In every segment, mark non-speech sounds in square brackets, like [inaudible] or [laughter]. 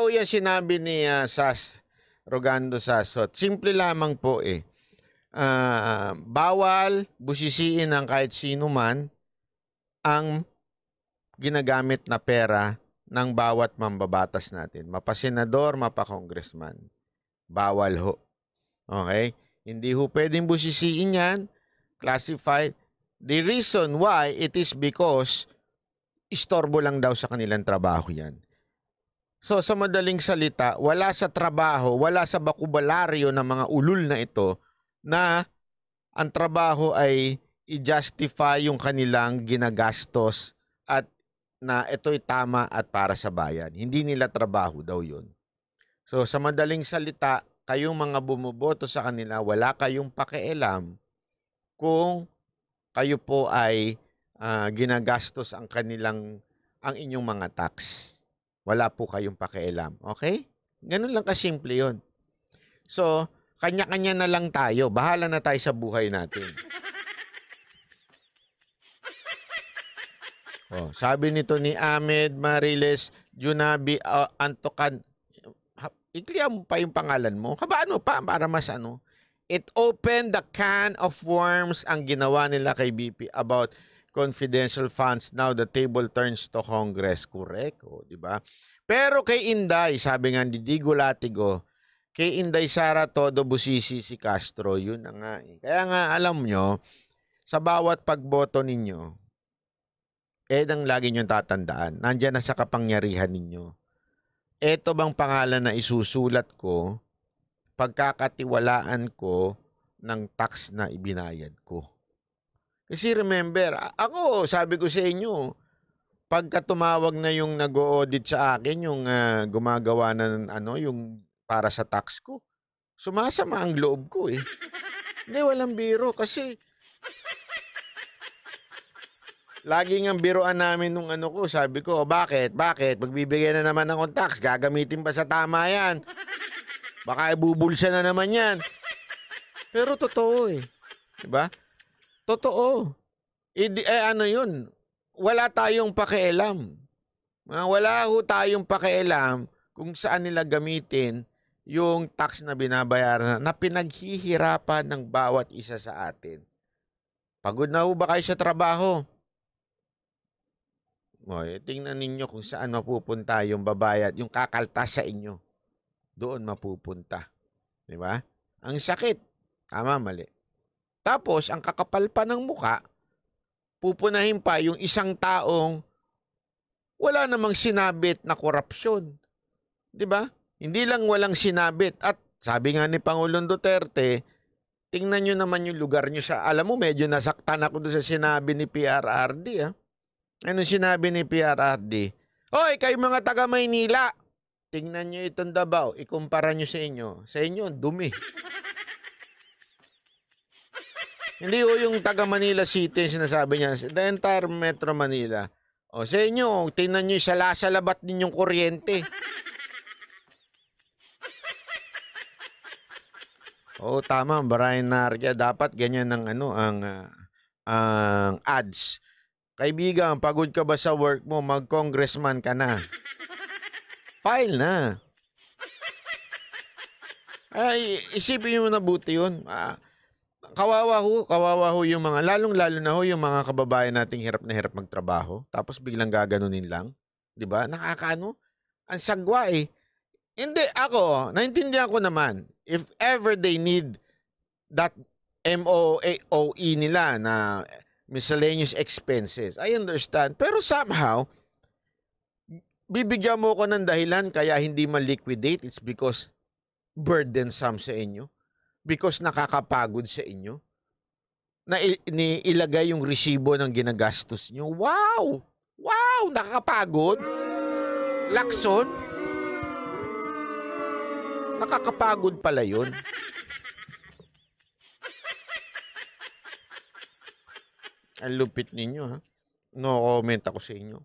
tao yan sinabi ni uh, Sas, Rogando Sasot. Simple lamang po eh. Uh, bawal busisiin ng kahit sino man ang ginagamit na pera ng bawat mambabatas natin. Mapasenador, mapakongresman. Bawal ho. Okay? Hindi ho pwedeng busisiin yan. Classified. The reason why it is because istorbo lang daw sa kanilang trabaho yan. So sa madaling salita, wala sa trabaho, wala sa bakubalaryo ng mga ulul na ito na ang trabaho ay i-justify yung kanilang ginagastos at na ito'y tama at para sa bayan. Hindi nila trabaho daw yun. So sa madaling salita, kayong mga bumoboto sa kanila, wala kayong pakialam kung kayo po ay uh, ginagastos ang kanilang ang inyong mga tax wala po kayong pakialam. Okay? Ganun lang kasimple yon. So, kanya-kanya na lang tayo. Bahala na tayo sa buhay natin. [laughs] Oh, sabi nito ni Ahmed Mariles Junabi uh, Antokan. Ikliya mo pa yung pangalan mo. Habaan mo pa para mas ano. It opened the can of worms ang ginawa nila kay BP about confidential funds. Now the table turns to Congress. Correct, o, oh, di ba? Pero kay Inday, sabi nga ni Digo Latigo, kay Inday Sara Todo Busisi si Castro, yun na nga. Eh. Kaya nga alam nyo, sa bawat pagboto ninyo, eh nang lagi nyo tatandaan, nandiyan na sa kapangyarihan ninyo. Ito bang pangalan na isusulat ko, pagkakatiwalaan ko ng tax na ibinayad ko? Kasi remember, ako sabi ko sa inyo, pagka tumawag na yung nag-audit sa akin, yung uh, gumagawa ng ano, yung para sa tax ko, sumasama ang loob ko eh. Hindi, walang biro kasi Lagi nga biroan namin nung ano ko, sabi ko, bakit, bakit, magbibigay na naman ng tax, gagamitin ba sa tama yan? Baka ibubulsa na naman yan. Pero totoo eh. Diba? Totoo. Idi, eh, eh, ano yun? Wala tayong pakialam. Ah, wala ho tayong pakialam kung saan nila gamitin yung tax na binabayaran na pinaghihirapan ng bawat isa sa atin. Pagod na ho ba kayo sa trabaho? O, tingnan ninyo kung saan mapupunta yung babayad, yung kakaltas sa inyo. Doon mapupunta. Di ba? Ang sakit. Tama, mali. Tapos, ang kakapal pa ng muka, pupunahin pa yung isang taong wala namang sinabit na korupsyon. 'Di ba? Hindi lang walang sinabit at sabi nga ni Pangulong Duterte, tingnan niyo naman yung lugar niyo sa alam mo medyo nasaktan ako doon sa sinabi ni PRRD ha. Ah. Ano sinabi ni PRRD? Hoy, kayo mga taga Maynila, tingnan niyo itong Davao, ikumpara niyo sa inyo. Sa inyo dumi. [laughs] Hindi o yung taga Manila City sinasabi niya. The entire Metro Manila. O sa inyo, tingnan niyo sa lasalabat ninyong kuryente. [laughs] Oo, tama, Brian Narga. Dapat ganyan ang ano, ang, uh, ang ads. Kaibigan, pagod ka ba sa work mo? Mag-congressman ka na. [laughs] File na. Ay, isipin mo na buti yun. Ah, kawawa ho, kawawa ho yung mga, lalong-lalo na ho yung mga kababayan nating hirap na hirap magtrabaho, tapos biglang gaganunin lang. 'Di ba? Nakakaano? Ang sagwa eh. Hindi, ako, naintindihan ko naman. If ever they need that MOAOE nila na miscellaneous expenses, I understand. Pero somehow, bibigyan mo ko ng dahilan kaya hindi ma-liquidate, it's because burdensome sa inyo because nakakapagod sa inyo? Na ilagay yung resibo ng ginagastos nyo. Wow! Wow! Nakakapagod! Lakson? Nakakapagod pala yun. Ang lupit ninyo ha. No comment ako sa inyo.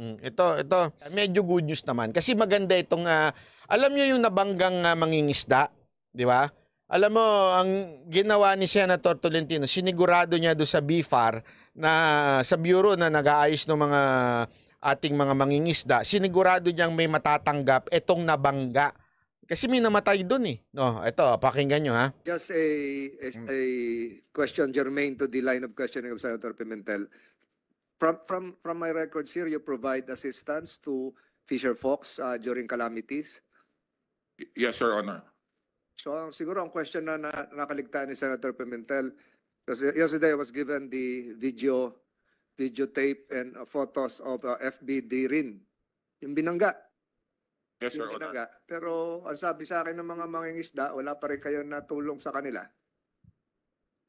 Mm, ito, ito. Medyo good news naman. Kasi maganda itong, uh, alam nyo yung nabanggang uh, mangingisda, di ba? Alam mo, ang ginawa ni Senator Tolentino, sinigurado niya do sa BFAR na sa bureau na nag-aayos ng mga ating mga mangingisda, sinigurado niyang may matatanggap etong nabangga. Kasi may namatay doon eh. No, ito, pakinggan nyo ha. Just a, a, mm. a question germane to the line of questioning of Senator Pimentel. From, from, from my records here, you provide assistance to Fisher Fox uh, during calamities? Yes, Your Honor. So ang siguro ang question na, na nakaligtaan ni Senator Pimentel, kasi yesterday I was given the video, videotape and uh, photos of uh, FBD rin. Yung binangga. Yes, sir. binangga. Pero ang sabi sa akin ng mga mangingisda, wala pa rin kayo natulong sa kanila.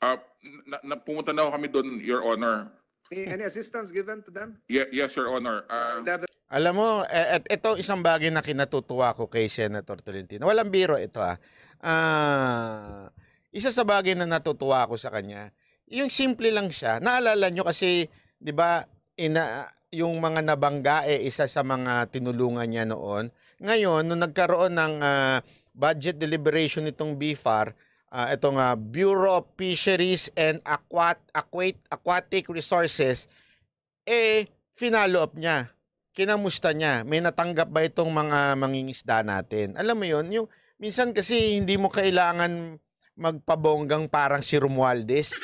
Uh, na, na, pumunta na kami doon, Your Honor. Any, any assistance given to them? Yeah, yes, Your Honor. Uh, alam mo, at e, ito isang bagay na kinatutuwa ko kay Senator Tolentino. Walang biro ito ah. Uh, isa sa bagay na natutuwa ko sa kanya, yung simple lang siya. Naalala nyo kasi, di ba, ina, yung mga nabangga eh, isa sa mga tinulungan niya noon. Ngayon, nung nagkaroon ng uh, budget deliberation nitong BFAR, uh, ah, itong uh, Bureau of Fisheries and Aquat Aquat Aquatic Resources, eh, final up niya kinamusta niya? May natanggap ba itong mga mangingisda natin? Alam mo yon yung minsan kasi hindi mo kailangan magpabonggang parang si Romualdez.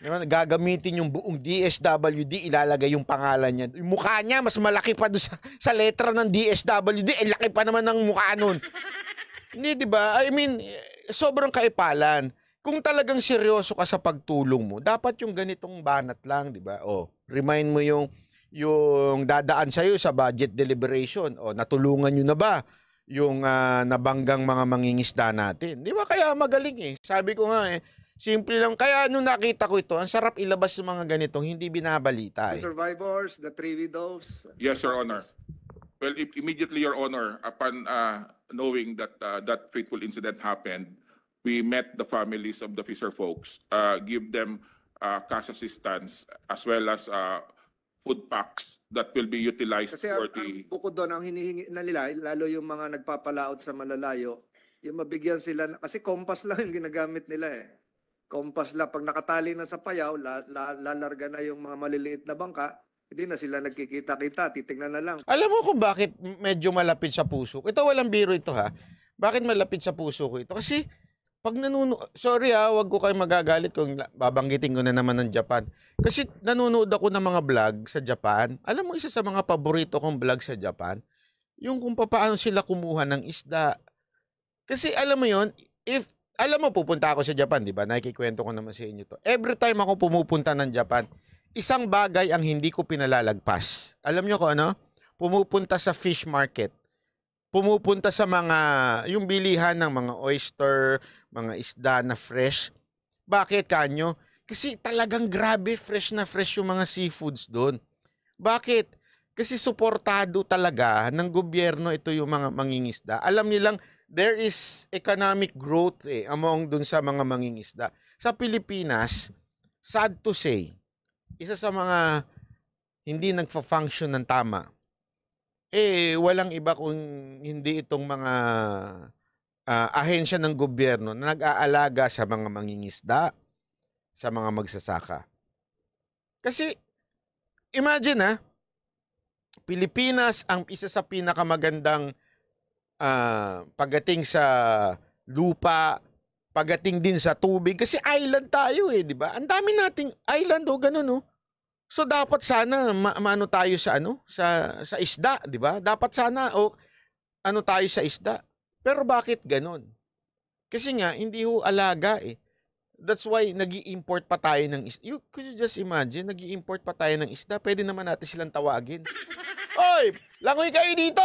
Diba? Gagamitin yung buong DSWD, ilalagay yung pangalan niya. Yung mukha niya, mas malaki pa doon sa, sa letra ng DSWD. Eh, laki pa naman ng mukha nun. Hindi, di ba? I mean, sobrang kaipalan. Kung talagang seryoso ka sa pagtulong mo, dapat yung ganitong banat lang, di ba? O, oh, remind mo yung yung dadaan sa'yo sa budget deliberation o natulungan niyo na ba yung uh, nabanggang mga mangingisda natin. Di ba kaya magaling eh. Sabi ko nga eh, Simple lang. Kaya nung nakita ko ito, ang sarap ilabas ng mga ganitong hindi binabalita. Eh. The survivors, the three widows. Yes, Your Honor. Well, if immediately, Your Honor, upon uh, knowing that uh, that fateful incident happened, we met the families of the fisher folks, uh, give them uh, cash assistance as well as uh, food packs that will be utilized Kasi for ang, the... ang bukod doon, ang hinihingi na nila, lalo yung mga nagpapalaot sa malalayo, yung mabigyan sila, kasi compass lang yung ginagamit nila eh. Compass lang, pag nakatali na sa payaw, la, la, lalarga na yung mga maliliit na bangka, hindi na sila nagkikita-kita, titignan na lang. Alam mo kung bakit medyo malapit sa puso ko? Ito walang biro ito ha. Bakit malapit sa puso ko ito? Kasi pag nanonood, sorry ah, wag ko kayo magagalit kung babanggitin ko na naman ng Japan. Kasi nanonood ako ng mga vlog sa Japan. Alam mo, isa sa mga paborito kong vlog sa Japan, yung kung paano sila kumuha ng isda. Kasi alam mo yon if, alam mo, pupunta ako sa Japan, di ba? Nakikikwento ko naman sa inyo to. Every time ako pumupunta ng Japan, isang bagay ang hindi ko pinalalagpas. Alam nyo ko ano? Pumupunta sa fish market. Pumupunta sa mga, yung bilihan ng mga oyster, mga isda na fresh. Bakit kanyo? Kasi talagang grabe fresh na fresh yung mga seafoods doon. Bakit? Kasi suportado talaga ng gobyerno ito yung mga mangingisda. Alam nilang there is economic growth eh, among dun sa mga mangingisda. Sa Pilipinas, sad to say, isa sa mga hindi nagfa-function ng tama. Eh, walang iba kung hindi itong mga uh, ahensya ng gobyerno na nag-aalaga sa mga mangingisda, sa mga magsasaka. Kasi, imagine ha, ah, Pilipinas ang isa sa pinakamagandang uh, pagdating sa lupa, pagdating din sa tubig. Kasi island tayo eh, di ba? Ang dami nating island o oh, ganun oh. So dapat sana ma- maano tayo sa ano sa sa isda, 'di ba? Dapat sana o oh, ano tayo sa isda. Pero bakit ganun? Kasi nga, hindi ho alaga eh. That's why nag import pa tayo ng isda. You, could you just imagine, nag import pa tayo ng isda, pwede naman natin silang tawagin. Oy! Langoy kayo eh, dito!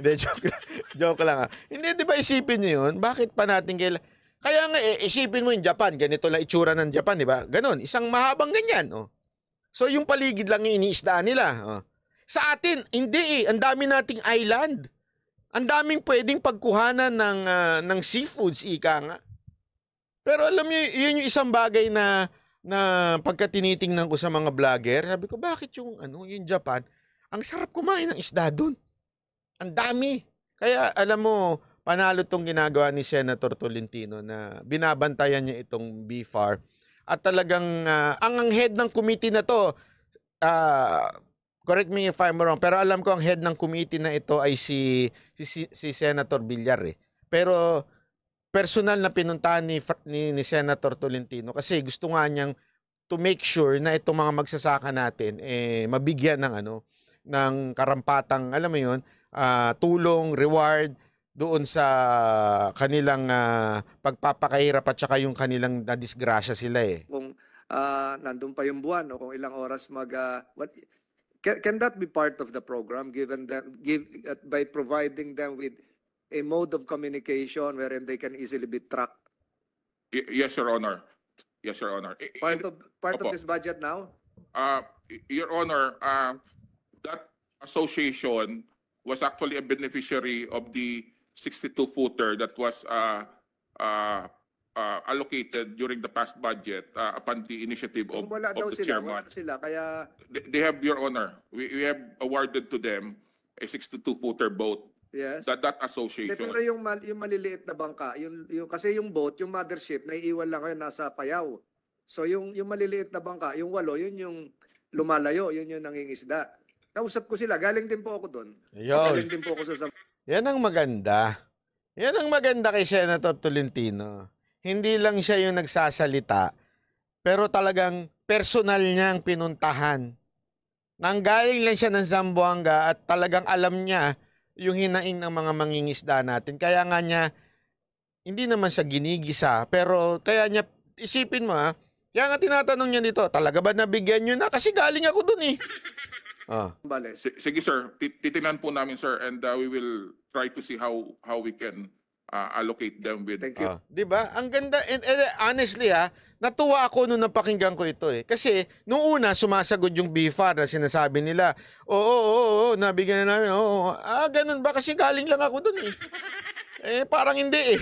Hindi, joke, lang. joke lang ha. Ah. Hindi, di ba isipin nyo yun? Bakit pa natin kaila... Kaya nga, eh, isipin mo yung Japan, ganito lang itsura ng Japan, di ba? Ganon, isang mahabang ganyan. Oh. So yung paligid lang yung iniisdaan nila. Oh. Sa atin, hindi eh. Ang dami nating island. Ang daming pwedeng pagkuhanan ng, uh, ng seafoods, ika nga. Pero alam niyo, yun yung isang bagay na, na pagka tinitingnan ko sa mga vlogger, sabi ko, bakit yung, ano, yung Japan, ang sarap kumain ng isda doon. Ang dami. Kaya alam mo, panalo tong ginagawa ni Senator Tolentino na binabantayan niya itong BFAR. At talagang uh, ang ang head ng committee na to, uh, correct me if I'm wrong, pero alam ko ang head ng committee na ito ay si si, si Senator Villar eh. Pero personal na pinuntahan ni, ni ni Senator Tolentino kasi gusto nga niyang to make sure na itong mga magsasaka natin eh mabigyan ng ano ng karampatang alam mo 'yon, uh, ah, tulong, reward doon sa kanilang uh, pagpapakahirap at saka yung kanilang nadisgrasya sila eh. Kung uh, nandun pa yung buwan o kung ilang oras mag uh, what, Can, can that be part of the program given that give uh, by providing them with a mode of communication wherein they can easily be tracked? Y- Yes, Your Honor. Yes, Your Honor. Part of part Opo. of this budget now? Uh, Your Honor, uh, that association was actually a beneficiary of the 62-footer that was uh, uh, uh, allocated during the past budget uh, upon the initiative of, wala of daw the sila, chairman. Wala sila, kaya... They, they have your honor. We, we have awarded to them a 62 footer boat. Yes. That, that association. Eh, pero yung, mal, yung maliliit na bangka, yung, yung, kasi yung boat, yung mothership, naiiwan lang kayo nasa payaw. So yung, yung maliliit na bangka, yung walo, yun yung lumalayo, yun yung nangingisda. Kausap ko sila, galing din po ako doon. Galing din po ako sa... Yan ang maganda. Yan ang maganda kay Senator Tolentino hindi lang siya yung nagsasalita, pero talagang personal niya ang pinuntahan. Nanggaling lang siya ng Zamboanga at talagang alam niya yung hinaing ng mga mangingisda natin. Kaya nga niya, hindi naman siya ginigisa, pero kaya niya, isipin mo ha, kaya nga tinatanong niya dito, talaga ba nabigyan niyo na? Kasi galing ako dun eh. Ah. Bale. sige sir, titingnan po namin sir and uh, we will try to see how how we can uh, allocate them with... Thank you. Uh, di ba? Ang ganda. And, and uh, honestly ha, natuwa ako nung napakinggan ko ito eh. Kasi nung una sumasagot yung BFAR na sinasabi nila, oo, oo, oo, oo nabigyan na namin, oo, oo. Ah, ganun ba? Kasi galing lang ako doon eh. eh, parang hindi eh.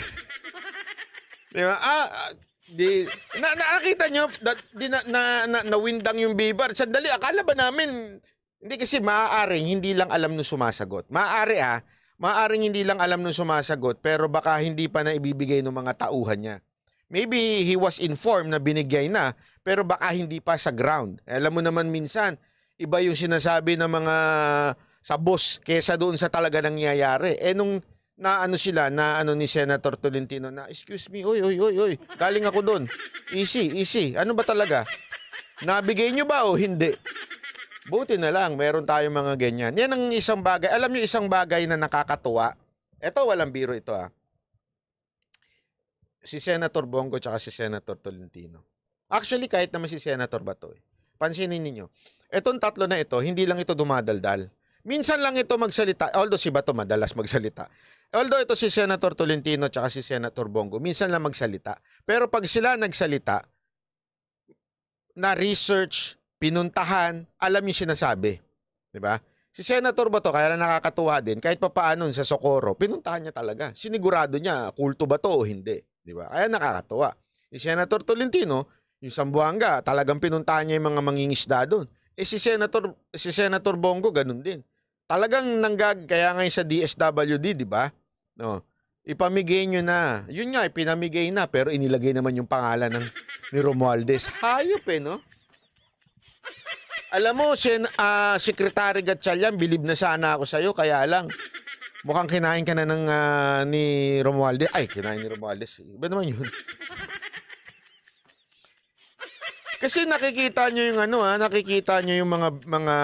Di ba? Ah, ah, di, na, nakita nyo, that, di, na, na, na, nawindang yung BFAR. Sandali, akala ba namin, hindi kasi maaaring hindi lang alam nung sumasagot. Maaari ah, maaring hindi lang alam ng sumasagot pero baka hindi pa na ibibigay ng mga tauhan niya. Maybe he was informed na binigay na pero baka hindi pa sa ground. Eh, alam mo naman minsan, iba yung sinasabi ng mga sa boss kesa doon sa talaga nangyayari. Eh nung na ano sila, na ano ni Senator Tolentino na, excuse me, oy, oy, oy, oy, galing ako doon. Easy, easy. Ano ba talaga? Nabigay niyo ba o hindi? Buti na lang, meron tayong mga ganyan. Yan ang isang bagay. Alam niyo isang bagay na nakakatuwa. Ito, walang biro ito ah. Si Senator Bongo at si Senator Tolentino. Actually, kahit naman si Senator Bato eh. Pansinin niyo Itong tatlo na ito, hindi lang ito dumadaldal. Minsan lang ito magsalita, although si Bato madalas magsalita. Although ito si Senator Tolentino at si Senator Bongo, minsan lang magsalita. Pero pag sila nagsalita, na research, pinuntahan, alam yung sinasabi. Di ba? Si Senator ba to, kaya lang nakakatuwa din, kahit papaano sa Socorro, pinuntahan niya talaga. Sinigurado niya, kulto ba to o hindi. Di ba? Kaya nakakatuwa. Si Senator Tolentino, yung Sambuanga, talagang pinuntahan niya yung mga mangingisda doon. Eh si Senator, si Senator Bongo, ganun din. Talagang nanggag, kaya ngayon sa DSWD, di ba? No. Ipamigay nyo na. Yun nga, ipinamigay na, pero inilagay naman yung pangalan ng ni Romualdez. Hayop eh, no? Alam mo, sen, uh, ah, Secretary Gatchalian, bilib na sana ako sa'yo, kaya lang, mukhang kinain ka na ng, uh, ni Romualdez. Ay, kinain ni Romualdez. Iba naman yun. Kasi nakikita nyo yung ano ha, ah, nakikita nyo yung mga mga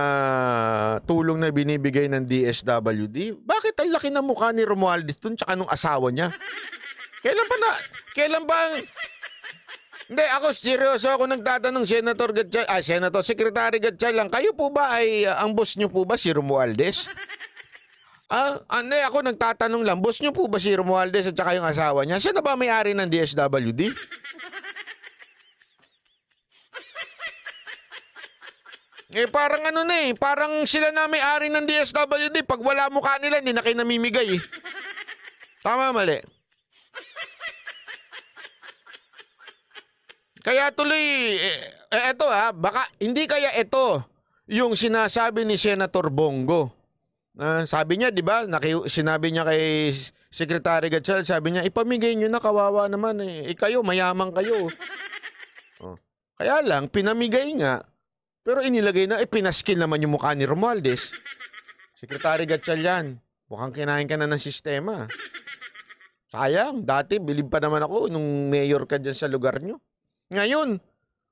tulong na binibigay ng DSWD. Bakit ang laki ng mukha ni Romualdez dun tsaka nung asawa niya? Kailan pa na, kailan ba hindi, ako seryoso ako nagtatanong Senator Gatchal, ah, Senator Secretary Gatchal lang, kayo po ba ay, uh, ang boss nyo po ba si Romualdez? [laughs] Ah, ah, hindi, ako nagtatanong lang, boss nyo po ba si Romualdez at saka yung asawa niya? Siya na ba may-ari ng DSWD? [laughs] Eh parang ano na eh, parang sila na may-ari ng DSWD. Pag wala mukha nila, hindi na kayo namimigay eh. [laughs] Tama mali? Kaya tuloy, eh, eh, eto ha, baka hindi kaya ito yung sinasabi ni Senator Bongo. Uh, sabi niya, di ba, sinabi niya kay Secretary Gatchal, sabi niya, ipamigay niyo na, kawawa naman eh. eh kayo, mayaman kayo. [laughs] oh. Kaya lang, pinamigay nga. Pero inilagay na, eh, naman yung mukha ni Romualdez. Secretary Gatchal yan. Mukhang kinain ka na ng sistema. Sayang, dati bilib pa naman ako nung mayor ka diyan sa lugar nyo. Ngayon,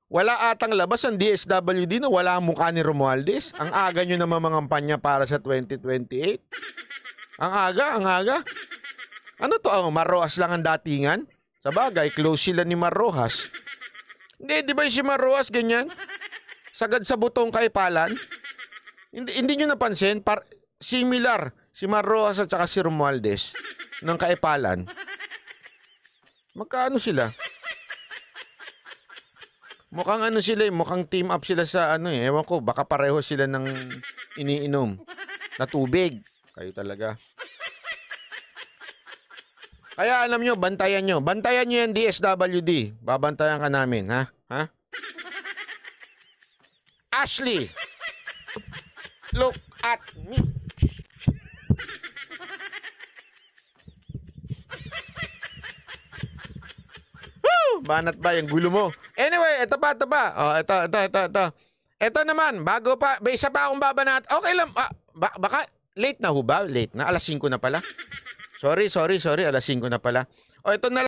wala atang labas ang DSWD na wala ang mukha ni Romualdez. Ang aga nyo naman mga kampanya para sa 2028. Ang aga, ang aga. Ano to? Oh, Maroas lang ang datingan? Sa bagay, close sila ni Maroas. Hindi, di ba si Maroas ganyan? Sagad sa butong kaipalan? Hindi, hindi nyo napansin? Par similar si Maroas at saka si Romualdez ng kaipalan. Magkaano sila? Mukhang ano sila eh, mukhang team up sila sa ano eh. Ewan ko, baka pareho sila ng iniinom na tubig. Kayo talaga. Kaya alam nyo, bantayan nyo. Bantayan nyo yan DSWD. Babantayan ka namin, ha? Ha? Ashley, look at me. Woo! Banat ba yung gulo mo? Anyway, ito pa, ito pa. Oh, ito, ito, ito, ito. Ito naman, bago pa, may isa pa akong babanat. Okay lang, ah, ba, baka late na ho ba? Late na, alas 5 na pala. Sorry, sorry, sorry, alas 5 na pala. O, oh, ito na